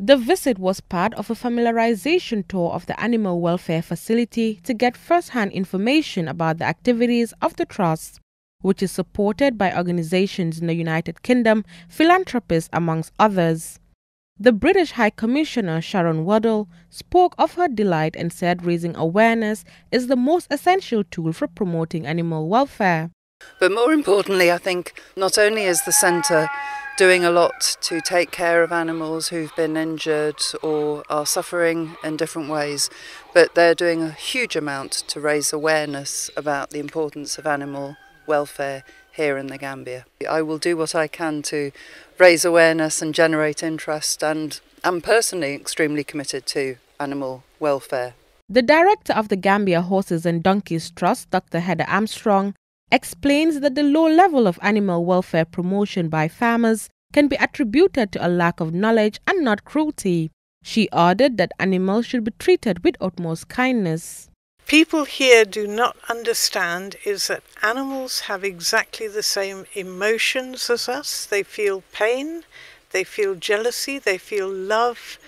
The visit was part of a familiarization tour of the animal welfare facility to get first-hand information about the activities of the trust, which is supported by organizations in the United Kingdom, philanthropists amongst others. The British High Commissioner Sharon Waddell spoke of her delight and said raising awareness is the most essential tool for promoting animal welfare. But more importantly, I think not only is the centre doing a lot to take care of animals who've been injured or are suffering in different ways, but they're doing a huge amount to raise awareness about the importance of animal welfare here in the Gambia. I will do what I can to raise awareness and generate interest and am personally extremely committed to animal welfare. The director of the Gambia Horses and Donkeys Trust, Dr. Heather Armstrong, explains that the low level of animal welfare promotion by farmers can be attributed to a lack of knowledge and not cruelty. She ordered that animals should be treated with utmost kindness. People here do not understand is that animals have exactly the same emotions as us. They feel pain, they feel jealousy, they feel love,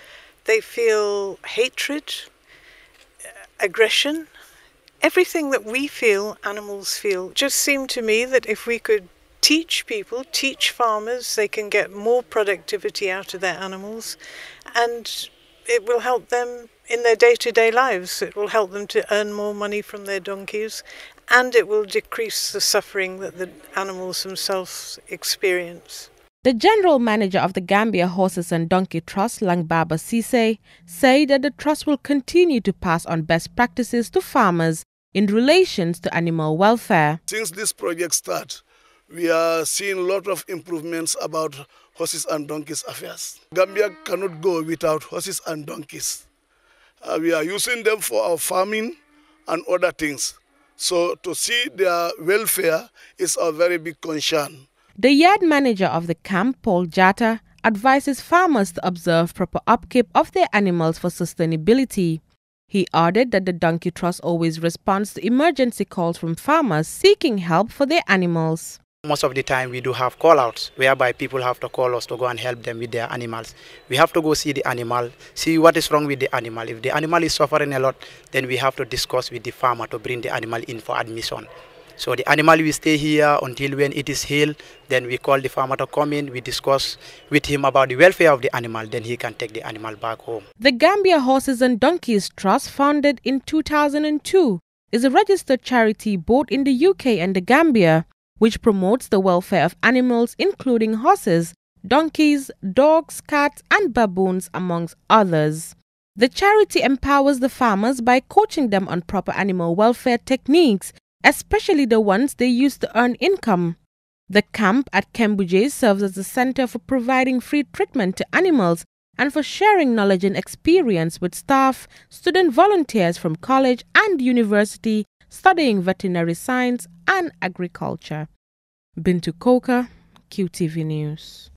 they feel hatred, aggression. Everything that we feel, animals feel. just seemed to me that if we could teach people, teach farmers, they can get more productivity out of their animals and it will help them in their day to day lives. It will help them to earn more money from their donkeys and it will decrease the suffering that the animals themselves experience. The general manager of the Gambia Horses and Donkey Trust, Langbaba Sise, said that the trust will continue to pass on best practices to farmers in relations to animal welfare. Since this project started, we are seeing a lot of improvements about horses and donkeys affairs. Gambia cannot go without horses and donkeys. Uh, we are using them for our farming and other things. So to see their welfare is a very big concern. The yard manager of the camp, Paul Jatta, advises farmers to observe proper upkeep of their animals for sustainability. He added that the Donkey Trust always responds to emergency calls from farmers seeking help for their animals. Most of the time we do have call-outs whereby people have to call us to go and help them with their animals. We have to go see the animal, see what is wrong with the animal. If the animal is suffering a lot, then we have to discuss with the farmer to bring the animal in for admission. So the animal will stay here until when it is healed. Then we call the farmer to come in. We discuss with him about the welfare of the animal. Then he can take the animal back home. The Gambia Horses and Donkeys Trust, founded in 2002, is a registered charity both in the UK and the Gambia which promotes the welfare of animals, including horses, donkeys, dogs, cats, and baboons, amongst others. The charity empowers the farmers by coaching them on proper animal welfare techniques, especially the ones they use to earn income. The camp at Kembuje serves as a center for providing free treatment to animals and for sharing knowledge and experience with staff, student volunteers from college and university studying veterinary science and agriculture. Bintu Koka, QTV News.